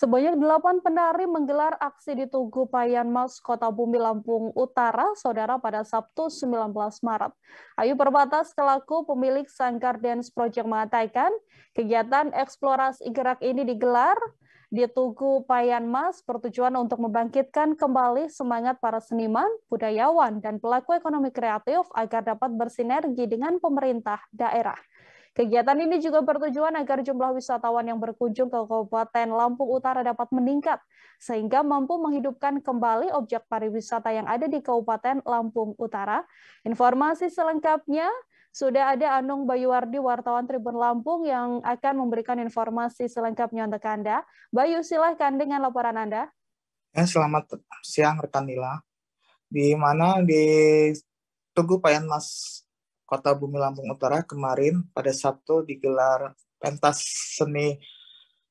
Sebanyak delapan penari menggelar aksi di Tugu Payan Mas, Kota Bumi Lampung Utara, Saudara pada Sabtu 19 Maret. Ayu perbatas selaku pemilik Sangkar Dance Project mengatakan, kegiatan eksplorasi gerak ini digelar di Tugu Payan Mas bertujuan untuk membangkitkan kembali semangat para seniman, budayawan, dan pelaku ekonomi kreatif agar dapat bersinergi dengan pemerintah daerah. Kegiatan ini juga bertujuan agar jumlah wisatawan yang berkunjung ke Kabupaten Lampung Utara dapat meningkat, sehingga mampu menghidupkan kembali objek pariwisata yang ada di Kabupaten Lampung Utara. Informasi selengkapnya sudah ada Anung Bayuwardi, wartawan Tribun Lampung yang akan memberikan informasi selengkapnya untuk Anda. Bayu, silahkan dengan laporan Anda. Ya, selamat siang rekan Nila. Di mana di Tugu Mas. Kota Bumi Lampung Utara kemarin pada Sabtu digelar pentas seni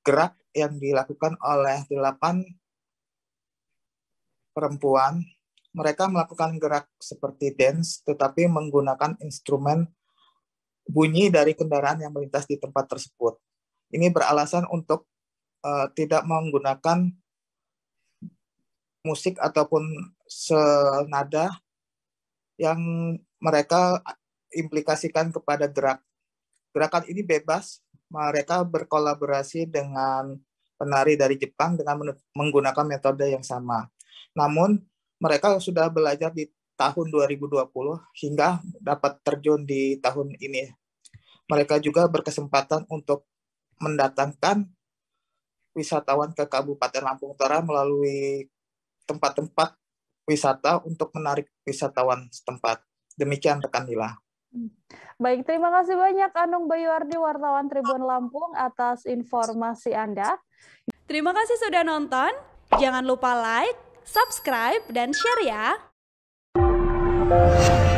gerak yang dilakukan oleh delapan perempuan. Mereka melakukan gerak seperti dance tetapi menggunakan instrumen bunyi dari kendaraan yang melintas di tempat tersebut. Ini beralasan untuk uh, tidak menggunakan musik ataupun senada yang mereka implikasikan kepada gerak. Gerakan ini bebas, mereka berkolaborasi dengan penari dari Jepang dengan menggunakan metode yang sama. Namun mereka sudah belajar di tahun 2020 hingga dapat terjun di tahun ini. Mereka juga berkesempatan untuk mendatangkan wisatawan ke Kabupaten Lampung Utara melalui tempat-tempat wisata untuk menarik wisatawan setempat. Demikian rekan Nila. Baik, terima kasih banyak Anung Bayuardi, wartawan Tribun Lampung atas informasi Anda. Terima kasih sudah nonton. Jangan lupa like, subscribe, dan share ya.